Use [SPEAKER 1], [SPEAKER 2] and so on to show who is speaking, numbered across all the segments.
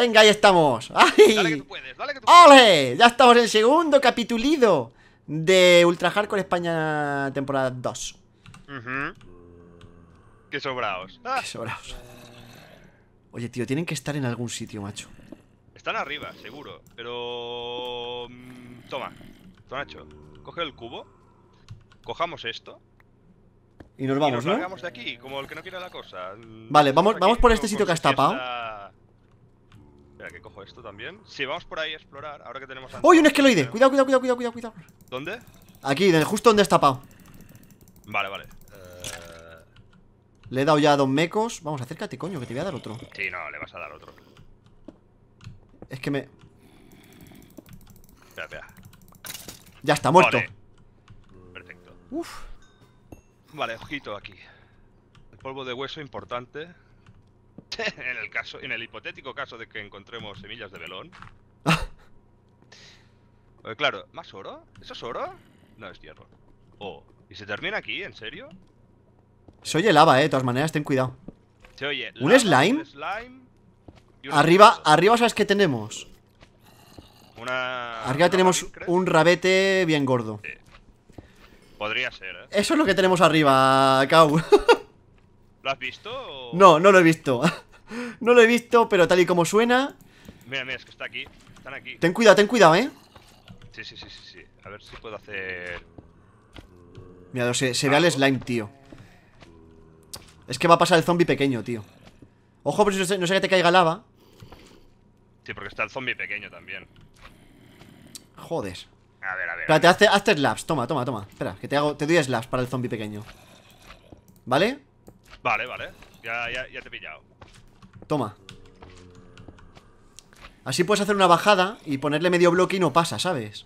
[SPEAKER 1] Venga, ahí estamos. ¡Ay! Dale que ¡Ole! Ya estamos en el segundo capitulido de Ultra Hardcore España temporada 2.
[SPEAKER 2] Qué sobraos. Ah. Qué sobraos.
[SPEAKER 1] Oye, tío, tienen que estar en algún sitio, macho.
[SPEAKER 2] Están arriba, seguro. Pero... Mm, toma, Tonacho, coge el cubo. Cojamos esto.
[SPEAKER 1] Y nos vamos, ¿no? vale,
[SPEAKER 2] vamos, vamos por este sitio que has tapado. Espera, que cojo esto también. Si vamos por ahí a explorar, ahora que tenemos... ¡Uy, un esqueloide!
[SPEAKER 1] Cuidado, cuidado, cuidado, cuidado, cuidado. ¿Dónde? Aquí, justo donde está tapado. Vale, vale. Le he dado ya a dos mecos. Vamos, acércate, coño, que te voy a dar otro.
[SPEAKER 2] Sí, no, le vas a dar otro. Es que me... Espera, espera. Ya está muerto. Perfecto. Uf. Vale, ojito aquí. El polvo de hueso importante en el caso, en el hipotético caso de que encontremos semillas de velón eh, claro, ¿más oro? ¿Eso es oro? No, es hierro. Oh, ¿y se termina aquí? ¿En serio?
[SPEAKER 1] Se oye lava, eh, de todas maneras, ten cuidado.
[SPEAKER 2] ¿Un slime? arriba,
[SPEAKER 1] arriba, ¿sabes qué tenemos?
[SPEAKER 2] Una.
[SPEAKER 1] Arriba tenemos un rabete bien gordo.
[SPEAKER 2] Podría ser, ¿eh?
[SPEAKER 1] Eso es lo que tenemos arriba, Kau.
[SPEAKER 2] ¿Lo has visto?
[SPEAKER 1] No, no lo he visto. No lo he visto, pero tal y como suena.
[SPEAKER 2] Mira, mira, es que está aquí. Están aquí. Ten cuidado, ten cuidado, eh. Sí, sí, sí, sí. sí. A ver si puedo hacer.
[SPEAKER 1] Mira, se, ve al slime, tío. Es que va a pasar el zombie pequeño, tío. Ojo, pero si no, sé que te caiga lava.
[SPEAKER 2] Sí, porque está el zombie pequeño también.
[SPEAKER 1] Joder. A ver, a ver. Espérate, hazte, hazte Toma, toma, toma. Espera, que te hago. Te doy slabs para el zombie pequeño. ¿Vale?
[SPEAKER 2] Vale, vale. ya te he pillado.
[SPEAKER 1] Toma Así puedes hacer una bajada y ponerle medio bloque y no pasa, ¿sabes?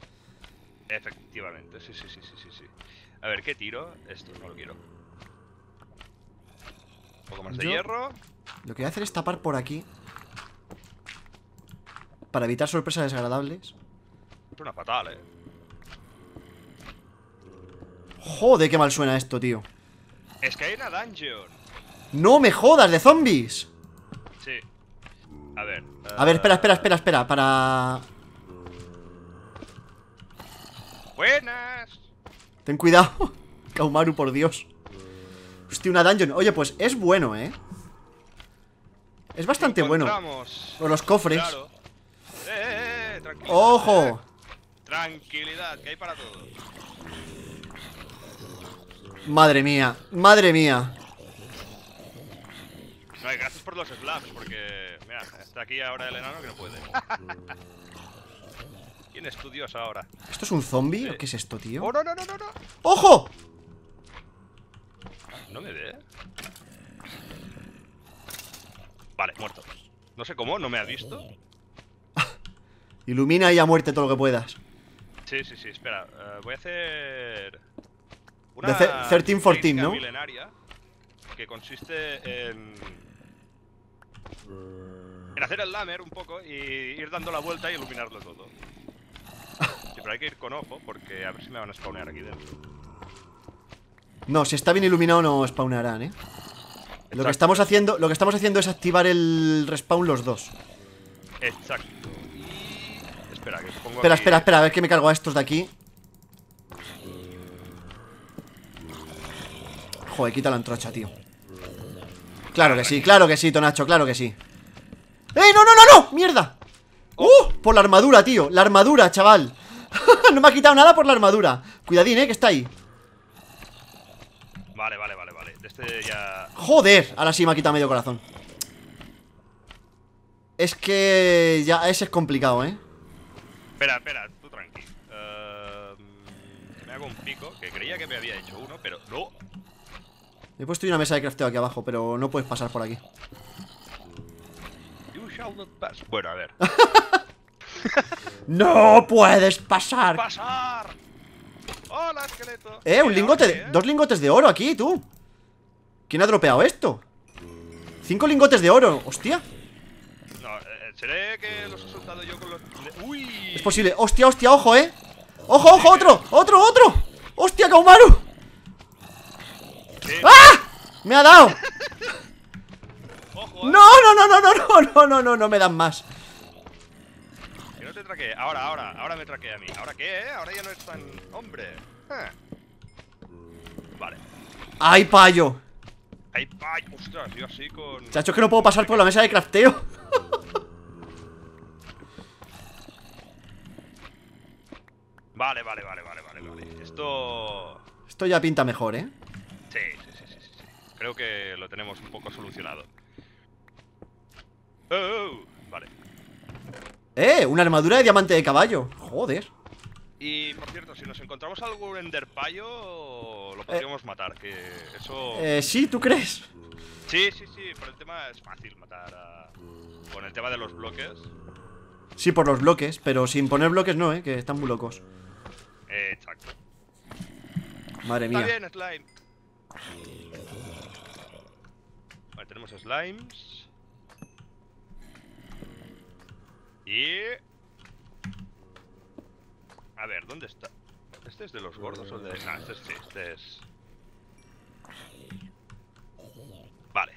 [SPEAKER 2] Efectivamente, sí, sí, sí, sí, sí. A ver, ¿qué tiro? Esto no lo quiero. Un poco más de hierro.
[SPEAKER 1] Lo que voy a hacer es tapar por aquí. Para evitar sorpresas desagradables.
[SPEAKER 2] Es una fatal, eh.
[SPEAKER 1] Joder, qué mal suena esto, tío.
[SPEAKER 2] Es que hay una dungeon.
[SPEAKER 1] No me jodas, de zombies.
[SPEAKER 2] A ver. A ver, espera, eh, espera,
[SPEAKER 1] espera, espera. Para.
[SPEAKER 2] Buenas.
[SPEAKER 1] Ten cuidado. Kaumaru, por Dios. Hostia, una dungeon. Oye, pues es bueno, ¿eh? Es bastante bueno. Con los cofres.
[SPEAKER 2] Eh,
[SPEAKER 1] ¡Ojo! Eh. Tranquilidad, que hay para todos. Madre mía, madre mía.
[SPEAKER 2] No, gracias por los slabs, porque. Mira, está aquí ahora el enano que no puede. ¿Quién dios ahora?
[SPEAKER 1] ¿Esto es un zombie? ¿O qué es esto, tío? ¡Oh, no, no, no, no! no. ¡Ojo!
[SPEAKER 2] No me ve. ¿eh? Vale, muerto. No sé cómo, no me ha visto.
[SPEAKER 1] Ilumina y a muerte todo lo que puedas.
[SPEAKER 2] Sí, sí, sí, espera. Eh, voy a hacer. Una. 13-14, ¿no? milenaria que consiste en en hacer el lamer un poco y ir dando la vuelta y iluminarlo todo. Sí, pero hay que ir con ojo porque a ver si me van a spawnear aquí dentro.
[SPEAKER 1] No, si está bien iluminado no spawnearán, ¿eh? Lo que, estamos haciendo, lo que estamos haciendo es activar el respawn los dos.
[SPEAKER 2] Exacto. Espera, Espera, espera, a ver que
[SPEAKER 1] me cargo a estos de aquí. Joder, quita la antrocha, tío. Claro que sí, claro que sí, Tonacho, claro que sí ¡Eh, no, no, no, no! ¡Mierda! Oh. ¡Uh! Por la armadura, tío La armadura, chaval No me ha quitado nada por la armadura Cuidadín, eh, que está ahí
[SPEAKER 2] Vale, vale, vale, vale De este ya...
[SPEAKER 1] ¡Joder! Ahora sí me ha quitado medio corazón Es que... Ya, ese es complicado, eh
[SPEAKER 2] Espera, espera, tú tranqui eh, Me hago un pico Que creía que me había hecho uno, pero... ¡No!
[SPEAKER 1] he puesto una mesa de crafteo aquí abajo, pero no puedes pasar por aquí.
[SPEAKER 2] Bueno, a ver. ¡No puedes
[SPEAKER 1] pasar! ¡Hola, esqueleto! ¡Eh, un lingote! ¿eh? dos lingotes de oro aquí, tú. ¿Quién ha dropeado esto? Cinco lingotes de oro, hostia. Es posible. ¡Hostia, hostia! ¡Ojo, eh! ¡Ojo, ojo! ¡Otro! ¡Otro, otro! ¡Hostia, Kaumaru! ¡Ah! ¡Me ha dado! Eh. No, no, no, no, no, no, no, no, no, no me dan más. Que no
[SPEAKER 2] te traqué, Ahora, ahora, ahora me traqué a mí. ¿Ahora qué, eh? Ahora ya no es tan. Hombre. Ah.
[SPEAKER 1] Vale. ¡Ay, payo! ¡Ay, payo! Ostras, yo así con. Chacho, es que no puedo pasar por la mesa de crafteo.
[SPEAKER 2] vale, vale, vale, vale, vale, vale. Esto.
[SPEAKER 1] Esto ya pinta mejor, eh
[SPEAKER 2] creo que lo tenemos un poco solucionado. Oh, oh, oh, vale.
[SPEAKER 1] ¡Eh! Una armadura de diamante de caballo. Joder.
[SPEAKER 2] Y por cierto, si nos encontramos algún enderpayo, lo eh. podríamos matar, que eso. Eh, sí, ¿tú crees? Sí, sí, sí, Por el tema es fácil matar a... con el tema de los bloques.
[SPEAKER 1] Sí, por los bloques, pero sin poner bloques no, eh, que están muy locos. Eh, exacto. Madre mía. Está
[SPEAKER 2] bien, slime tenemos slimes. Y... A ver, ¿dónde está? ¿Este es de los gordos o de...? Ah, este, este es... Vale.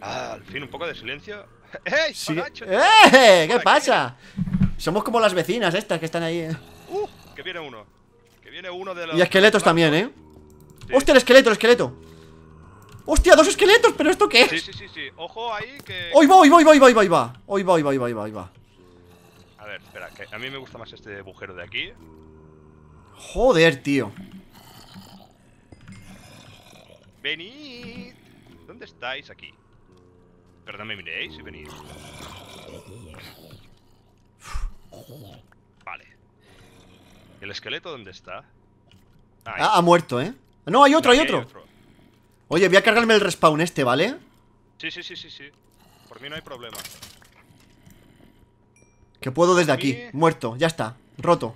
[SPEAKER 2] al fin un poco de silencio. ¡Ey!
[SPEAKER 1] Sí. ¡Eh! ¿Qué pasa? Somos como las vecinas estas que están ahí, eh.
[SPEAKER 2] Uh, que viene uno. Que viene uno de los... Y esqueletos
[SPEAKER 1] también, eh. ¡Hostia, el esqueleto, el esqueleto! ¡Hostia, dos esqueletos! ¿Pero esto qué es? Sí,
[SPEAKER 2] sí, sí, sí. Ojo ahí
[SPEAKER 1] que. ¡Hoy va, voy, va, voy, va, hoy va, hoy va! voy, va, voy, va, va,
[SPEAKER 2] A ver, espera, que a mí me gusta más este agujero de aquí.
[SPEAKER 1] Joder, tío.
[SPEAKER 2] Venid. ¿Dónde estáis aquí? Perdón, me miréis y venid. Vale. ¿El esqueleto dónde está?
[SPEAKER 1] Ah, ha, muerto, ¿eh? No, hay otro, hay, otro. Oye, voy a cargarme el respawn este, ¿vale?
[SPEAKER 2] Sí, sí, sí, sí, sí. Por mí no hay problema.
[SPEAKER 1] Que puedo desde aquí. Muerto, ya está. Roto.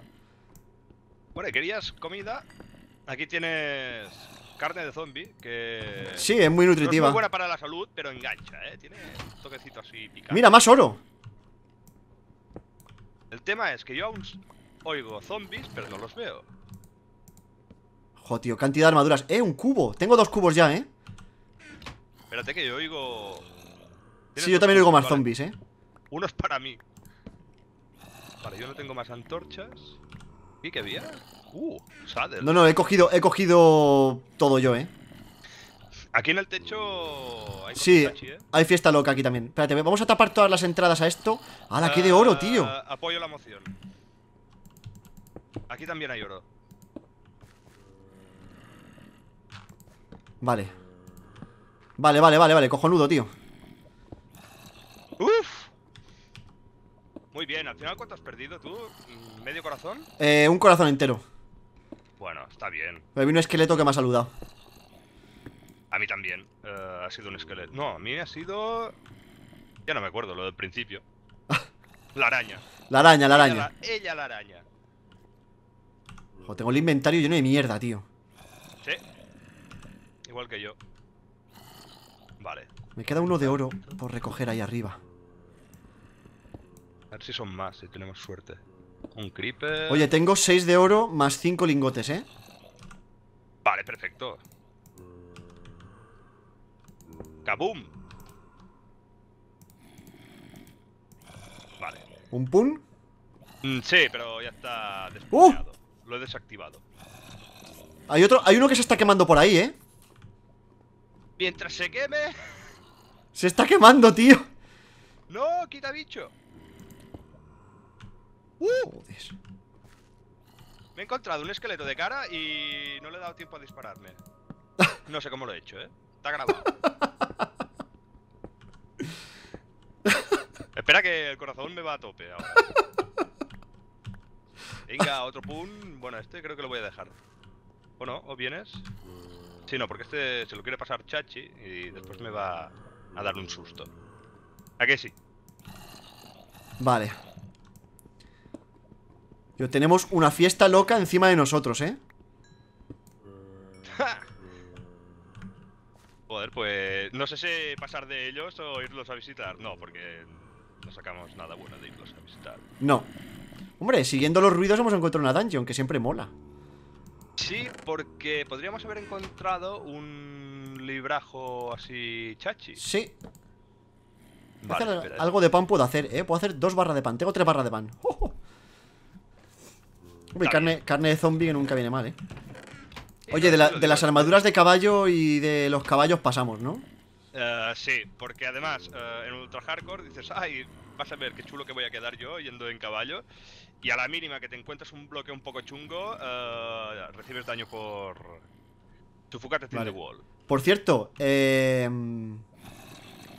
[SPEAKER 2] Bueno, ¿querías comida? Aquí tienes carne de zombie que... Sí, es muy nutritiva. es muy buena para la salud, pero engancha, ¿eh? Tiene toquecito así picante.
[SPEAKER 1] ¡Mira, más oro!
[SPEAKER 2] El tema es que yo aún oigo zombies, pero no los veo.
[SPEAKER 1] Jo, tío, cantidad de armaduras ¡Eh, un cubo! Tengo dos cubos ya, ¿eh?
[SPEAKER 2] Espérate que yo oigo...
[SPEAKER 1] Sí, yo también oigo más zombies, ¿eh?
[SPEAKER 2] Uno es para mí Para yo no tengo más antorchas ¿Y qué bien! Uh, No, no, he
[SPEAKER 1] cogido, he cogido todo yo, ¿eh?
[SPEAKER 2] Aquí en el techo Sí, eh. hay
[SPEAKER 1] fiesta loca aquí también Espérate, vamos a tapar todas las entradas a esto ¡Hala, qué de oro, ah, tío!
[SPEAKER 2] apoyo la moción Aquí también hay oro
[SPEAKER 1] Vale Vale, vale, vale, vale, cojonudo, tío
[SPEAKER 2] Muy bien, al final ¿cuánto has perdido tú? ¿Mm, ¿Medio corazón?
[SPEAKER 1] Eh, un corazón entero
[SPEAKER 2] Bueno, está bien Me vino un
[SPEAKER 1] esqueleto que me ha saludado
[SPEAKER 2] A mí también eh, Ha sido un esqueleto No, a mí ha sido... Ya no me acuerdo, lo del principio La araña
[SPEAKER 1] La araña, la araña
[SPEAKER 2] Ella la, araña
[SPEAKER 1] Ojo, tengo el inventario lleno de mierda, tío
[SPEAKER 2] Sí igual que yo. Vale.
[SPEAKER 1] Me queda uno de oro por recoger ahí arriba.
[SPEAKER 2] A ver si son más, si tenemos suerte. Un creeper... Oye, tengo
[SPEAKER 1] 6 de oro más 5 lingotes, ¿eh?
[SPEAKER 2] Vale, perfecto. ¡Kaboom! Vale. ¿Un pun? Mm, sí, pero ya está ¡Uh! Lo he desactivado.
[SPEAKER 1] Hay otro, hay uno que se está quemando por ahí, ¿eh?
[SPEAKER 2] Mientras se queme.
[SPEAKER 1] Se está quemando, tío.
[SPEAKER 2] No, quita bicho. Uh. Me he encontrado un esqueleto de cara y no le he dado tiempo a dispararme. No sé cómo lo he hecho, ¿eh? Está grabado. Espera que el corazón me va a tope ahora. Venga, otro pun. Bueno, este creo que lo voy a dejar. ¿O no? ¿O vienes? Sí, no, porque este se lo quiere pasar Chachi y después me va a dar un susto. ¿A qué sí? Vale.
[SPEAKER 1] Yo tenemos una fiesta loca encima de nosotros, ¿eh?
[SPEAKER 2] Joder, pues no sé si pasar de ellos o irlos a visitar. No, porque no sacamos nada bueno de irlos a visitar.
[SPEAKER 1] No. Hombre, siguiendo los ruidos hemos encontrado una dungeon, que siempre mola.
[SPEAKER 2] Sí, porque podríamos haber encontrado un librajo así chachi.
[SPEAKER 1] Sí. algo de pan puedo hacer, ¿eh? Puedo hacer dos barras de pan. Tengo tres barras de pan. ¡Oh, oh! carne, de zombie nunca viene mal, ¿eh? Oye, de, las armaduras de caballo y de los caballos pasamos, ¿no?
[SPEAKER 2] Eh, sí, porque además eh, en Ultra Hardcore dices, ay, vas a ver qué chulo que voy a quedar yo yendo en caballo. Y a la mínima que te encuentras un bloque un poco chungo, eh, recibes daño por... Tu fugate wall.
[SPEAKER 1] Por cierto, eh,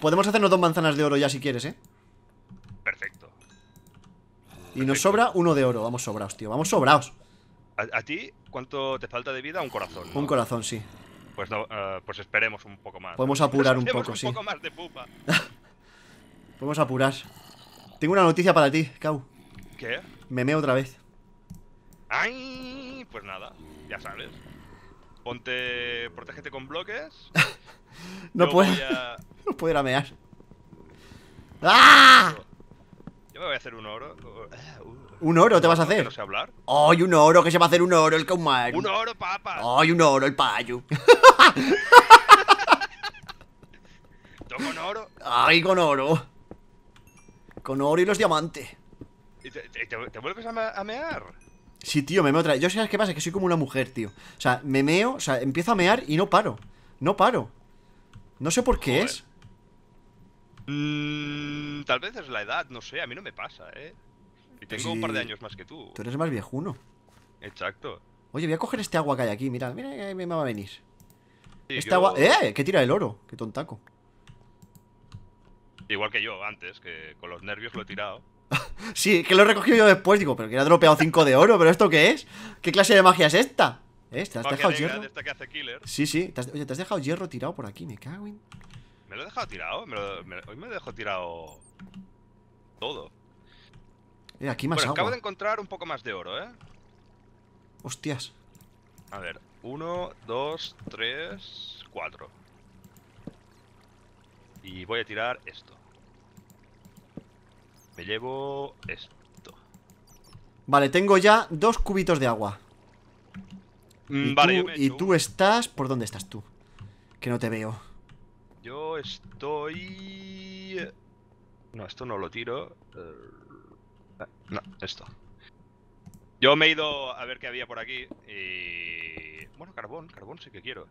[SPEAKER 1] podemos hacernos dos manzanas de oro ya si quieres, ¿eh? Perfecto. Y nos sobra uno de oro. Vamos sobraos, tío. Vamos sobraos.
[SPEAKER 2] ¿A, ti cuánto te falta de vida? Un corazón. Un corazón, sí. Pues, eh, pues esperemos un poco más. Podemos apurar un poco, sí. Un poco más de pupa.
[SPEAKER 1] Podemos apurar. Tengo una noticia para ti, Kau. ¿Qué? Me meo otra vez.
[SPEAKER 2] Ay, pues nada, ya sabes. Ponte. Protégete con bloques. no puedo.
[SPEAKER 1] no puedo ir mear. ¡Ah!
[SPEAKER 2] Yo me voy a hacer un oro. Uh, uh. ¿Un oro te vas a hacer? No sé hablar.
[SPEAKER 1] ¡Ay, un oro! que se va a hacer un oro el Kaumar? ¡Un oro, papa! ¡Ay, un oro el payo! ¡Yo con oro! ¡Ay, con oro! Con oro y los diamantes.
[SPEAKER 2] ¿Te, te, vuelves a, mear?
[SPEAKER 1] Sí, tío, me meo otra Yo sabes qué pasa, que soy como una mujer, tío. O sea, me meo, o sea, empiezo a mear y no paro. No paro. No sé por qué es. Mm,
[SPEAKER 2] tal vez es la edad, no sé, a mí no me pasa, ¿eh? Y tengo un par de años más que tú. Tú
[SPEAKER 1] eres más viejuno.
[SPEAKER 2] Exacto.
[SPEAKER 1] Oye, voy a coger este agua que hay aquí, mira, mira que me va a venir.
[SPEAKER 2] este agua... ¡Eh! Que
[SPEAKER 1] tira el oro, qué tontaco.
[SPEAKER 2] Igual que yo antes, que con los nervios lo he tirado.
[SPEAKER 1] sí, que lo he recogido yo después, digo, pero que le ha dropeado 5 de oro, pero ¿esto qué es? ¿Qué clase de magia es esta? ¿Eh? ¿Te has dejado hierro? Sí, sí, ¿Te has, dejado hierro tirado por aquí, me cago en...
[SPEAKER 2] Me lo he dejado tirado, me lo, me, dejado tirado todo.
[SPEAKER 1] Eh, aquí más bueno, acabo de
[SPEAKER 2] encontrar un poco más de oro, ¿eh? Hostias. A ver, 1 2 3 cuatro. Y voy a tirar esto. Me llevo esto.
[SPEAKER 1] Vale, tengo ya dos cubitos de agua. Mm, y vale, tú, y tú estás... ¿Por dónde estás tú? Que no te veo.
[SPEAKER 2] Yo estoy... Eh, no, esto no lo tiro. Eh, no, esto. Yo me he ido a ver qué había por aquí. Y... Bueno, carbón, carbón sí que quiero.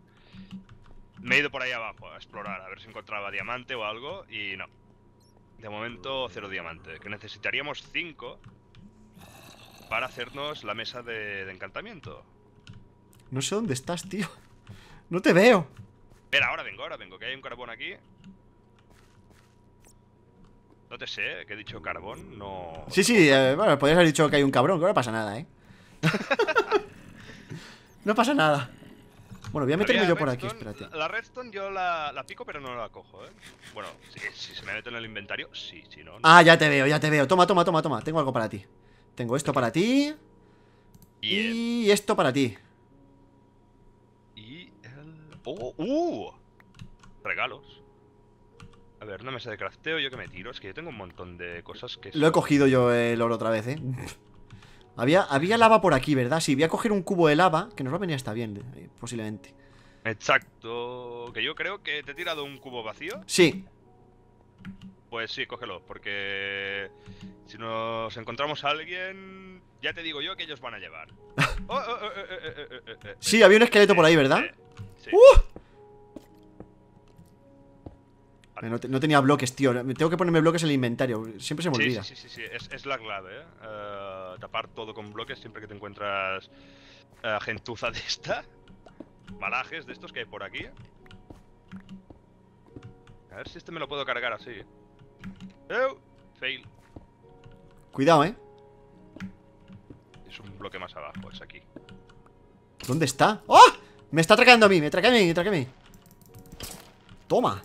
[SPEAKER 2] Me he ido por ahí abajo a explorar, a ver si encontraba diamante o algo, y no. De momento, cero diamante. Que necesitaríamos cinco para hacernos la mesa de, encantamiento.
[SPEAKER 1] No sé dónde estás, tío. No te veo.
[SPEAKER 2] Espera, ahora vengo, ahora vengo, que hay un carbón aquí. No te sé, que he dicho carbón, no... Sí,
[SPEAKER 1] sí, eh, bueno, podrías haber dicho que hay un cabrón, que no pasa nada, ¿eh? no pasa nada. Bueno, voy a meterme yo por aquí, espérate.
[SPEAKER 2] La redstone yo la, la, pico, pero no la cojo, ¿eh? Bueno, si, se me mete en el inventario, sí, si no, Ah, ya te veo, ya te
[SPEAKER 1] veo. Toma, toma, toma, toma. Tengo algo para ti. Tengo esto para ti. Y esto para ti.
[SPEAKER 2] Y el... ¡Uh! Regalos. A ver, no me sé de crafteo, yo que me tiro. Es que yo tengo un montón de cosas que... Lo he cogido
[SPEAKER 1] yo el oro otra vez, ¿eh? Había, lava por aquí, ¿verdad? Sí, voy a coger un cubo de lava, que nos va a venir hasta bien, eh, posiblemente.
[SPEAKER 2] Exacto. Que yo creo que te he tirado un cubo vacío. Sí. Pues sí, cógelo, porque si nos encontramos a alguien, ya te digo yo que ellos van a llevar.
[SPEAKER 1] sí, había un esqueleto por ahí, ¿verdad?
[SPEAKER 2] Eh, ¡Uh!
[SPEAKER 1] No, tenía bloques, tío. Tengo que ponerme bloques en el inventario. Siempre se me olvida. Sí,
[SPEAKER 2] sí, sí. Es, la clave, ¿eh? ¿eh? tapar todo con bloques siempre que te encuentras eh, gentuza de esta. Malajes de estos que hay por aquí. A ver si este me lo puedo cargar así. ¡Ew! Eh, fail. Cuidado, ¿eh? Es un bloque más abajo, es aquí.
[SPEAKER 1] ¿Dónde está? ¡Oh! Me está atracando a mí, me atraca a mí, me atraca a mí. Toma.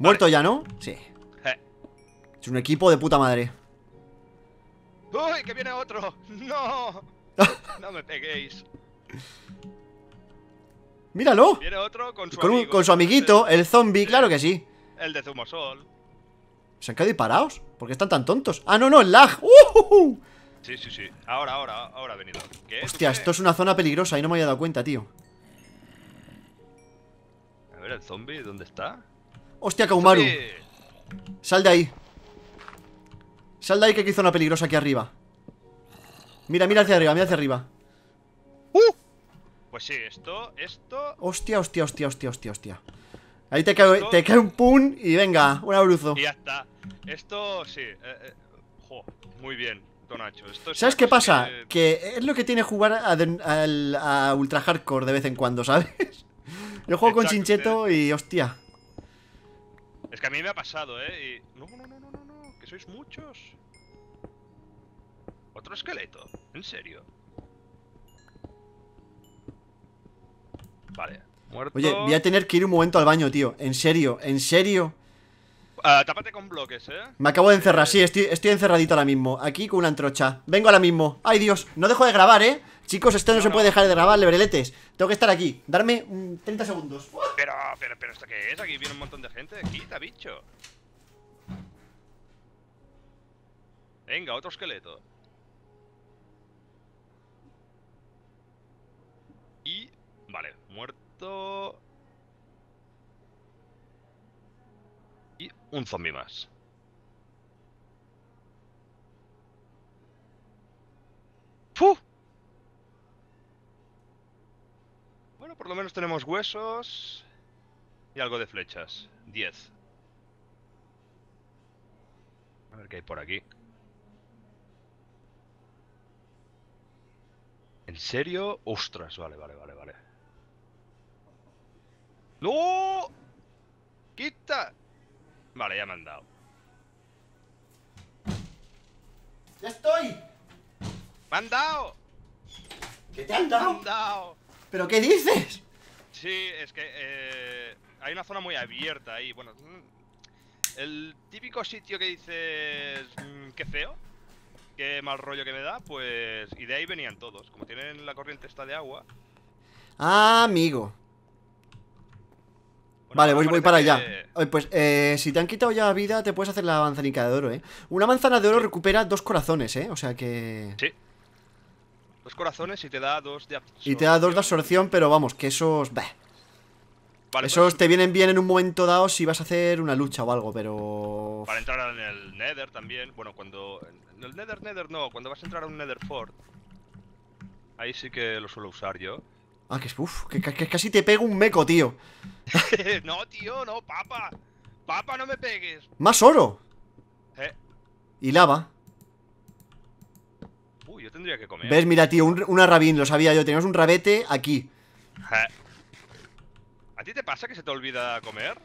[SPEAKER 1] Muerto ya, ¿no? Sí.
[SPEAKER 2] Eh.
[SPEAKER 1] Es un equipo de puta madre.
[SPEAKER 2] ¡Uy, que viene otro! ¡No! no me peguéis. ¡Míralo! Viene otro con su, con, su amiguito, el
[SPEAKER 1] zombie, claro que sí.
[SPEAKER 2] El de Zumosol.
[SPEAKER 1] ¿Se han quedado disparados? ¿Por qué están tan tontos? ¡Ah, no, no! ¡El lag! ¡Uh!
[SPEAKER 2] Sí, sí, sí. Ahora, ahora, ahora ha venido. ¿Qué? Hostia, esto es una
[SPEAKER 1] zona peligrosa y no me había dado cuenta, tío.
[SPEAKER 2] A ver, el zombie, ¿dónde está?
[SPEAKER 1] ¡Hostia, Kaumaru! Sal de ahí Sal de ahí que hay zona peligrosa aquí arriba Mira, mira hacia arriba, mira hacia arriba ¡Uh!
[SPEAKER 2] Pues sí, esto, esto...
[SPEAKER 1] Hostia, hostia, hostia, hostia, hostia, hostia Ahí te cae, un pun y venga, un abruzo Y ya
[SPEAKER 2] está Esto, sí eh, eh, jo, muy bien, Tonacho ¿Sabes qué pasa?
[SPEAKER 1] Que... es lo que tiene jugar a, Ultra Hardcore de vez en cuando, ¿sabes? Yo juego con Chincheto y hostia
[SPEAKER 2] es que a mí me ha pasado, ¿eh? Y... No, no, no, no, no, no, que sois muchos. Otro esqueleto, en serio. Vale, muerto. Oye, voy a
[SPEAKER 1] tener que ir un momento al baño, tío. En serio, en serio.
[SPEAKER 2] Ah, tápate con bloques, ¿eh?
[SPEAKER 1] Me acabo de encerrar, eh, sí, estoy, encerradito ahora mismo Aquí con una antrocha, vengo ahora mismo ¡Ay, Dios! No dejo de grabar, ¿eh? Chicos, esto no, se puede dejar de grabar, lebreletes Tengo que estar aquí, darme 30 segundos pero,
[SPEAKER 2] pero, pero, ¿esto qué es? Aquí viene un montón de gente. Quita, bicho. Venga, otro esqueleto. Y... Vale, muerto... Y un zombie más. ¡Fu! Bueno, por lo menos tenemos huesos. Y algo de flechas. 10. A ver qué hay por aquí. ¿En serio? Ostras, vale, vale, vale, vale. ¡No! ¡Quita! Vale, ya me han dado. ¡Ya estoy! ¡Me han dado! ¿Qué te han dado? ¿Pero qué dices? Sí, es que... Eh, hay una zona muy abierta ahí. Bueno, mm, el típico sitio que dices, mm, Que feo, qué mal rollo que me da, pues... Y de ahí venían todos. Como tienen la corriente esta de agua...
[SPEAKER 1] Ah, amigo. vale, voy, para allá. Pues eh, si te han quitado ya vida, te puedes hacer la manzanica de oro, ¿eh? Una manzana de oro recupera dos corazones, ¿eh? O sea que... Sí.
[SPEAKER 2] Dos corazones y te da dos de
[SPEAKER 1] absorción. Y te da dos de absorción, pero vamos, que esos... Esos pues, te vienen bien en un momento dado si vas a hacer una lucha o algo, pero... Para
[SPEAKER 2] entrar en el Nether también, bueno, cuando... En el Nether, Nether no, cuando vas a entrar a un Nether Fort Ahí sí que lo suelo usar yo
[SPEAKER 1] Ah, que, es... que, que, casi te pego un meco, tío
[SPEAKER 2] No, tío, no, papa
[SPEAKER 1] Papa, no me pegues Más oro ¿Eh? Y lava
[SPEAKER 2] Uy, yo tendría que comer ¿Ves? Mira, tío, una rabín, lo sabía
[SPEAKER 1] yo Tenías un rabete aquí
[SPEAKER 2] eh. ¿A ti te pasa que se te olvida comer?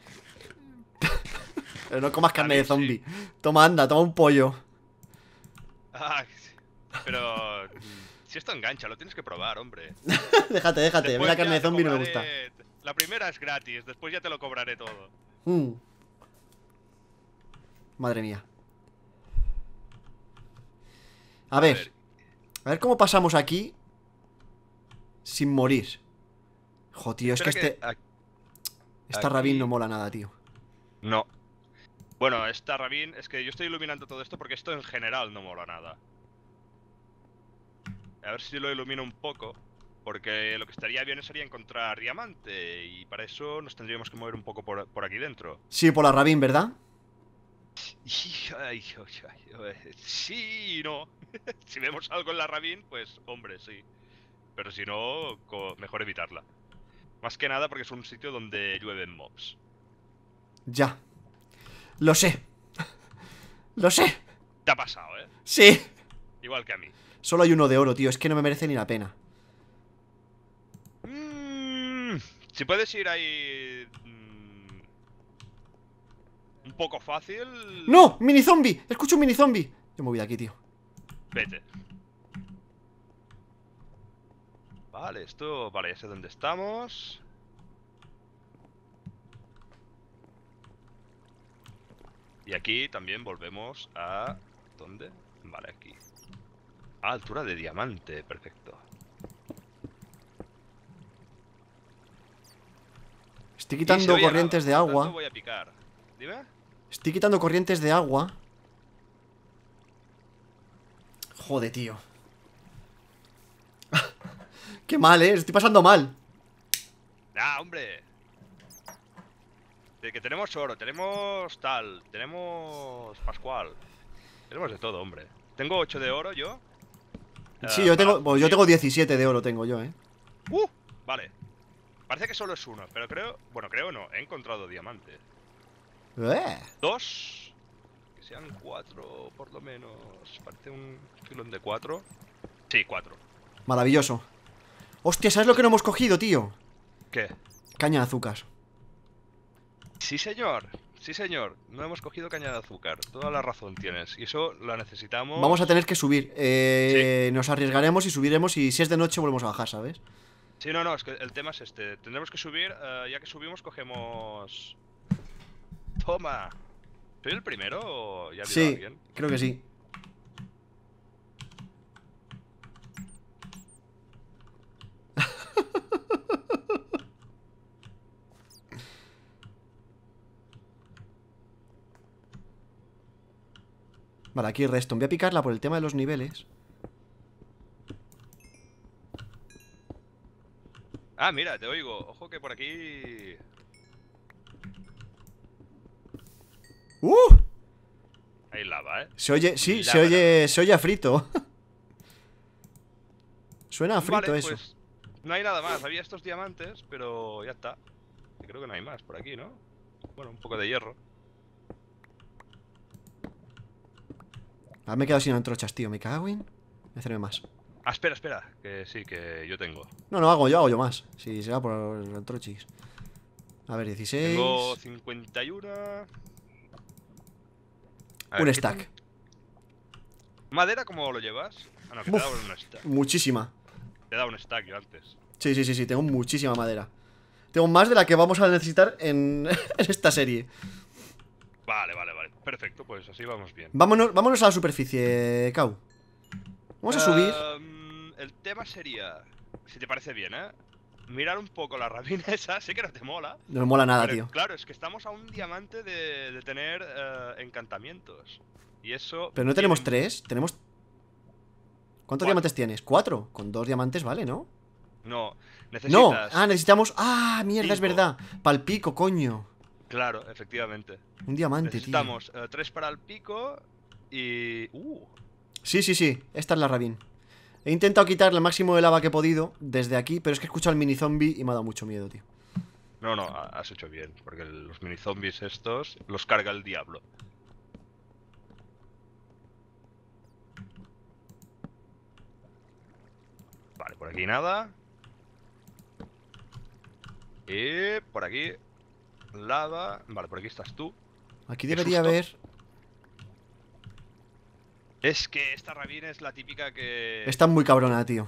[SPEAKER 1] Pero no comas carne de zombie. Toma, anda, toma un pollo.
[SPEAKER 2] pero mm, si esto engancha, lo tienes que probar, hombre.
[SPEAKER 1] déjate, déjate. a mí la carne de zombie no me gusta.
[SPEAKER 2] La primera es gratis, después ya te lo cobraré todo.
[SPEAKER 1] Mm. Madre mía. A, ver. A ver cómo pasamos aquí sin morir. Joder, es que, este... Esta rabín no mola nada, tío. No.
[SPEAKER 2] Bueno, esta rabín es que yo estoy iluminando todo esto porque esto en general no mola nada. A ver si lo ilumino un poco. Porque lo que estaría bien sería encontrar diamante. Y para eso nos tendríamos que mover un poco por, aquí dentro.
[SPEAKER 1] Sí, por la rabín, ¿verdad?
[SPEAKER 2] sí no. si vemos algo en la rabín, pues hombre, sí. Pero si no, mejor evitarla. Más que nada porque es un sitio donde llueven mobs.
[SPEAKER 1] Ya. Lo sé. Lo sé. Te ha pasado, ¿eh?
[SPEAKER 2] Sí. Igual que a mí.
[SPEAKER 1] Solo hay uno de oro, tío. Es que no me merece ni la pena.
[SPEAKER 2] Mmm... si puedes ir ahí... Mm, un poco fácil...
[SPEAKER 1] ¡No! ¡Mini zombie! ¡Escucho un mini zombie! Yo me voy de aquí, tío.
[SPEAKER 2] Vete. Vale, esto... Vale, ya sé dónde estamos. Y aquí también volvemos a... ¿Dónde? Vale, aquí. A ah, altura de diamante, perfecto.
[SPEAKER 1] Estoy quitando corrientes de agua. ¿Dime? Estoy quitando corrientes de agua. Joder, tío. Qué mal, eh, estoy pasando mal
[SPEAKER 2] Ah, hombre De que tenemos oro, tenemos tal Tenemos Pascual Tenemos de todo, hombre Tengo 8 de oro, yo Sí, eh, yo tengo, yo tengo
[SPEAKER 1] 17 de oro tengo yo, eh
[SPEAKER 2] Uh, vale Parece que solo es uno, pero creo... Bueno, creo no, he encontrado diamante eh. Dos Que sean cuatro, por lo menos Parece un filón de cuatro Sí, cuatro
[SPEAKER 1] Maravilloso Hostia, ¿sabes lo que no hemos cogido, tío? ¿Qué? Caña de azúcar.
[SPEAKER 2] Sí, señor. Sí, señor. No hemos cogido caña de azúcar. Toda la razón tienes. Y eso lo necesitamos. Vamos a tener que
[SPEAKER 1] subir. Eh, nos arriesgaremos y subiremos. Y si es de noche, volvemos a bajar, ¿sabes?
[SPEAKER 2] Sí, no, no. Es que el tema es este. Tendremos que subir. Eh, ya que subimos, cogemos. Toma. ¿Soy el primero o ya ha sí, Creo que sí.
[SPEAKER 1] Vale, aquí Reston. Voy a picarla por el tema de los niveles.
[SPEAKER 2] Ah, mira, te oigo. Ojo que por aquí... ¡Uh! Hay lava, ¿eh? Se oye, sí, se oye,
[SPEAKER 1] se oye a frito. Suena a frito eso.
[SPEAKER 2] Pues, no hay nada más. Había estos diamantes, pero ya está. Creo que no hay más por aquí, ¿no? Bueno, un poco de hierro.
[SPEAKER 1] Ah, me he quedado sin antrochas, tío. Me cago en. hacerme más.
[SPEAKER 2] Ah, espera, espera. Que sí, que yo tengo.
[SPEAKER 1] No, no hago, yo hago yo más. Si se va por los antrochis. A ver, 16. Tengo
[SPEAKER 2] 51. un stack. ¿Madera cómo lo llevas? Ah, no, que te da stack. Muchísima. Te dado un stack yo antes.
[SPEAKER 1] Sí, sí, sí, sí, tengo muchísima madera. Tengo más de la que vamos a necesitar en esta serie.
[SPEAKER 2] Vale, vale, vale. Perfecto, pues así vamos bien. Vámonos,
[SPEAKER 1] vámonos a la superficie, Kau. Vamos a subir.
[SPEAKER 2] Em, el tema sería, si te parece bien, ¿eh? Mirar un poco la rabina esa, sé que no te mola. No me mola nada, tío. Claro, es que estamos a un diamante de, tener eh, encantamientos. Y eso... Pero no tenemos
[SPEAKER 1] tres, tenemos... ¿Cuántos diamantes tienes? Cuatro. Con dos diamantes vale, ¿no?
[SPEAKER 2] No, No, ah,
[SPEAKER 1] necesitamos... Ah, mierda, es verdad. Palpico, coño.
[SPEAKER 2] Claro, efectivamente. Un diamante, tío. Uh, tres para el pico y... Uh.
[SPEAKER 1] Sí, sí, sí. Esta es la rabín. He intentado quitar el máximo de lava que he podido desde aquí, pero es que he escuchado al mini zombie y me ha dado mucho miedo, tío.
[SPEAKER 2] No, no, has hecho bien, porque los mini zombies estos los carga el diablo. Vale, por aquí nada. Y por aquí Lava. Vale, por aquí estás tú.
[SPEAKER 1] Aquí debería haber...
[SPEAKER 2] Es que esta rabina es la típica que... Está muy
[SPEAKER 1] cabrona, tío.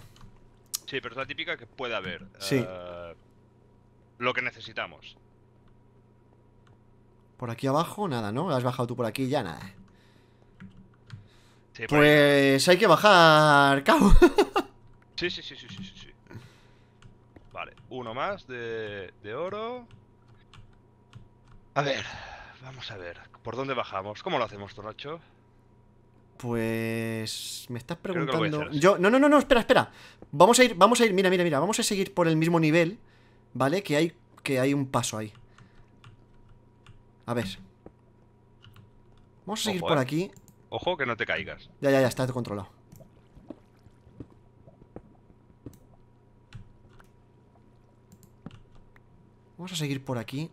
[SPEAKER 2] Sí, pero es la típica que puede haber. Sí. Eh, lo que necesitamos.
[SPEAKER 1] Por aquí abajo, nada, ¿no? Has bajado tú por aquí, ya nada. pues hay que bajar, cabo.
[SPEAKER 2] sí, sí, sí, sí, sí, sí, Vale, uno más de, de oro. A ver, vamos a ver. ¿Por dónde bajamos? ¿Cómo lo hacemos, Torracho?
[SPEAKER 1] Pues me estás preguntando. Yo no, no, no, no, espera, espera. Vamos a ir, vamos a ir, mira, mira, mira, vamos a seguir por el mismo nivel, ¿vale? Que hay que hay un paso ahí.
[SPEAKER 2] A ver. Vamos a seguir por eh. aquí. Ojo que no te caigas.
[SPEAKER 1] Ya, ya, ya, está controlado. Vamos a seguir por aquí.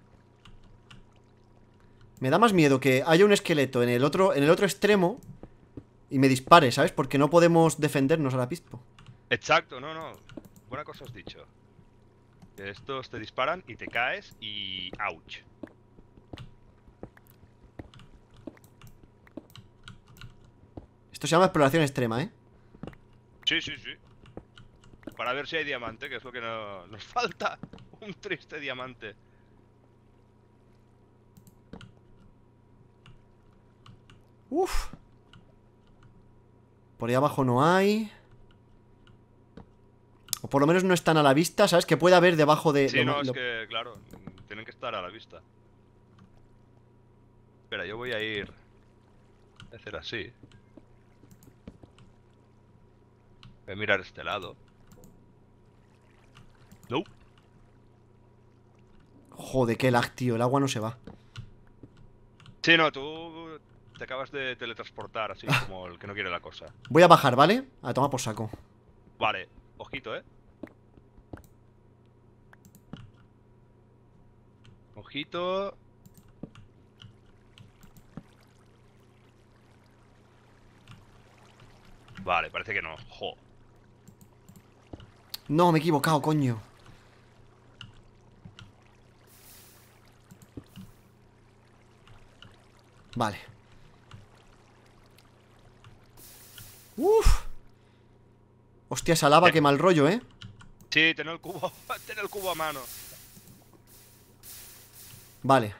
[SPEAKER 1] Me da más miedo que haya un esqueleto en el otro, en el otro extremo y me dispare, ¿sabes? Porque no podemos defendernos a la pispo.
[SPEAKER 2] Exacto, no, no. Buena cosa has dicho. Estos te disparan y te caes y... ¡Auch!
[SPEAKER 1] Esto se llama exploración extrema, ¿eh?
[SPEAKER 2] Sí, sí, sí. Para ver si hay diamante, que es lo que nos falta. Un triste diamante.
[SPEAKER 1] Uf. Por ahí abajo no hay. O por lo menos no están a la vista, ¿sabes? Que puede haber debajo de... Sí, no, es
[SPEAKER 2] que, claro, tienen que estar a la vista. Espera, yo voy a ir... a hacer así. Voy a mirar este lado.
[SPEAKER 1] No. Joder, qué lag, tío. El agua no se va.
[SPEAKER 2] Sí, no, tú te acabas de teletransportar, así ah. como el que no quiere la cosa.
[SPEAKER 1] Voy a bajar, ¿vale? A tomar por saco.
[SPEAKER 2] Vale, ojito, ¿eh? Ojito. Vale, parece que no. Jo.
[SPEAKER 1] No, me he equivocado, coño. Vale. Uf. Hostia, esa lava, qué mal rollo, ¿eh?
[SPEAKER 2] Sí, ten el cubo, el cubo a mano.
[SPEAKER 1] Vale.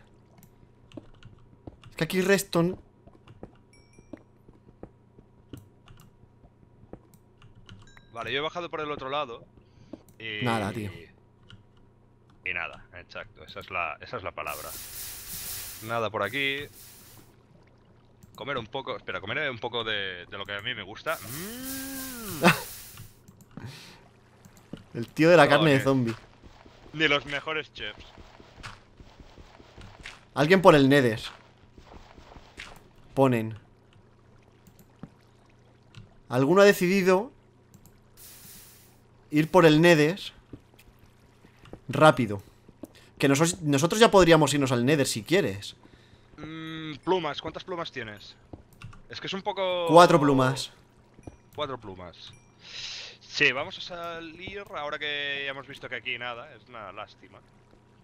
[SPEAKER 1] Es que aquí Reston
[SPEAKER 2] Vale, yo he bajado por el otro lado. Y... Nada, tío. Y nada, exacto. Esa es la, esa es la palabra. Nada por aquí. Comer un poco. Espera, comer un poco de, de lo que a mí me gusta. Mm.
[SPEAKER 1] El tío de la carne de zombie.
[SPEAKER 2] de los mejores chefs.
[SPEAKER 1] Alguien por el nedes Ponen. Alguno ha decidido ir por el nedes rápido. Que nosotros ya podríamos irnos al Nether si quieres.
[SPEAKER 2] Plumas, ¿cuántas plumas tienes? Es que es un poco... Cuatro plumas. Cuatro plumas. Sí, vamos a salir ahora que ya hemos visto que aquí nada, es una lástima.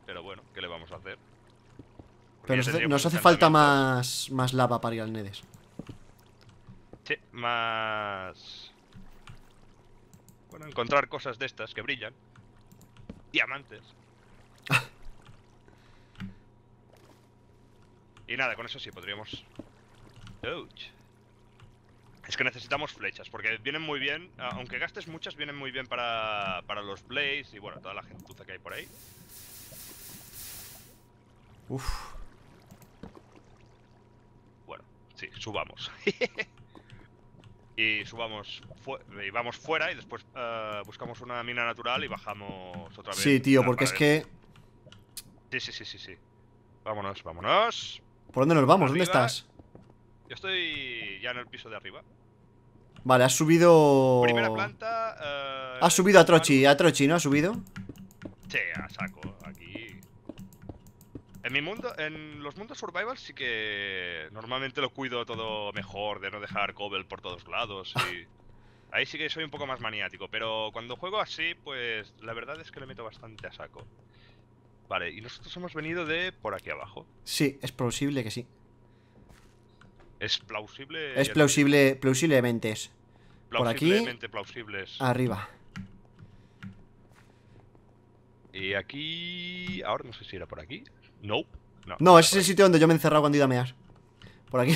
[SPEAKER 2] Pero bueno, ¿qué le vamos a hacer?
[SPEAKER 1] Pero nos, hace falta más, más lava para ir al Nedes.
[SPEAKER 2] Sí, más... Bueno, encontrar cosas de estas que brillan. Diamantes. Ah. Y nada, con eso sí podríamos... Ouch. Es que necesitamos flechas, porque vienen muy bien, aunque gastes muchas, vienen muy bien para, para los Blaze y bueno, toda la gentuza que hay por ahí. Uf. Bueno, sí, subamos. y subamos y vamos fuera y después eh, buscamos una mina natural y bajamos otra vez. Sí, tío, porque es que... Sí, sí, sí, sí, sí. Vámonos, vámonos.
[SPEAKER 1] ¿Por dónde nos vamos? ¿Dónde estás?
[SPEAKER 2] Yo estoy ya en el piso de arriba.
[SPEAKER 1] Vale, has subido... Primera planta... Eh, has subido a Trochi, a Trochi, ¿no? ¿Has
[SPEAKER 2] subido? Sí, a saco, aquí... En mi mundo, en los mundos survival sí que normalmente lo cuido todo mejor, de no dejar cobble por todos lados Ahí sí que soy un poco más maniático, pero cuando juego así, pues la verdad es que le meto bastante a saco. Vale, y nosotros hemos venido de por aquí abajo.
[SPEAKER 1] Sí, es plausible que sí.
[SPEAKER 2] Es plausible. Es plausible,
[SPEAKER 1] plausiblemente es. por aquí.
[SPEAKER 2] Arriba. Y aquí. Ahora no sé si era por aquí. No, no, ese es el
[SPEAKER 1] sitio donde yo me he encerrado cuando he ido a mear. Por aquí.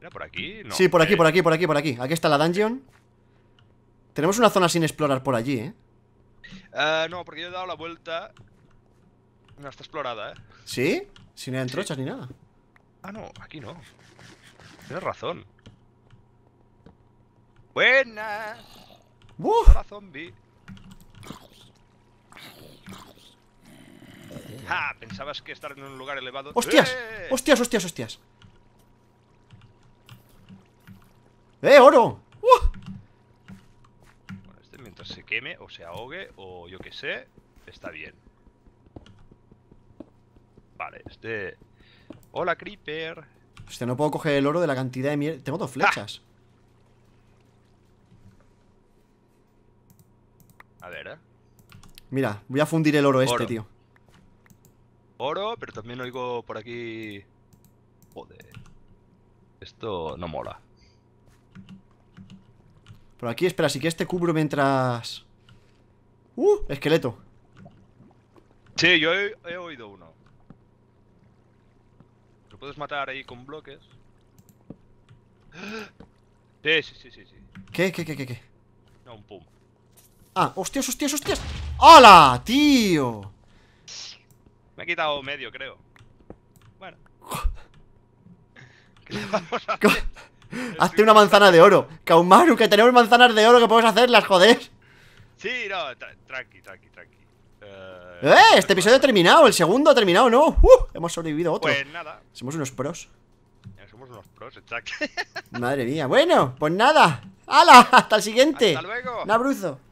[SPEAKER 2] ¿Era por aquí? Sí, por aquí, eh. por aquí, por
[SPEAKER 1] aquí, por aquí. Aquí está la dungeon. Tenemos una zona sin explorar por allí, ¿eh?
[SPEAKER 2] Ah, no, porque yo he dado la vuelta. No, está explorada, ¿eh?
[SPEAKER 1] ¿Sí? Si no hay ni nada.
[SPEAKER 2] Ah, no, aquí no. Tienes razón. Buena. zombie. Pensabas que estar en un lugar elevado. ¡Hostias! ¡Eh!
[SPEAKER 1] hostias, hostias! ¡Eh, oro!
[SPEAKER 2] se queme o se ahogue o yo que sé, está bien. Vale, este... Hola, Creeper.
[SPEAKER 1] Hostia, no puedo coger el oro de la cantidad de miel. Tengo dos ah. flechas. A ver, eh. Mira, voy a fundir el oro, este, oro, este, tío.
[SPEAKER 2] Oro, pero también oigo por aquí... Joder. Esto no mola.
[SPEAKER 1] Por aquí, espera, si que este cubro mientras... ¡Uh! Esqueleto
[SPEAKER 2] Sí, yo he, oído uno Lo puedes matar ahí con bloques ¡Ah! Sí, sí, sí, sí, sí. ¿Qué, qué, qué, qué, qué? No, un pum
[SPEAKER 1] Ah, hostias, hostias, hostias ¡Hala, tío!
[SPEAKER 2] Me ha quitado medio, creo Bueno
[SPEAKER 1] ¿Qué vamos a Hazte una manzana de oro. Kaumaru, que tenemos manzanas de oro que podemos hacerlas, joder.
[SPEAKER 2] Sí, no, tranqui, tranqui, tranqui. ¡Eh!
[SPEAKER 1] eh este episodio ha terminado, el segundo ha terminado, ¿no? Uh, hemos sobrevivido otro. Pues nada. Somos unos pros.
[SPEAKER 2] Somos unos pros, exacto.
[SPEAKER 1] Madre mía. Bueno, pues nada. ¡Hala! ¡Hasta el siguiente! ¡Hasta luego!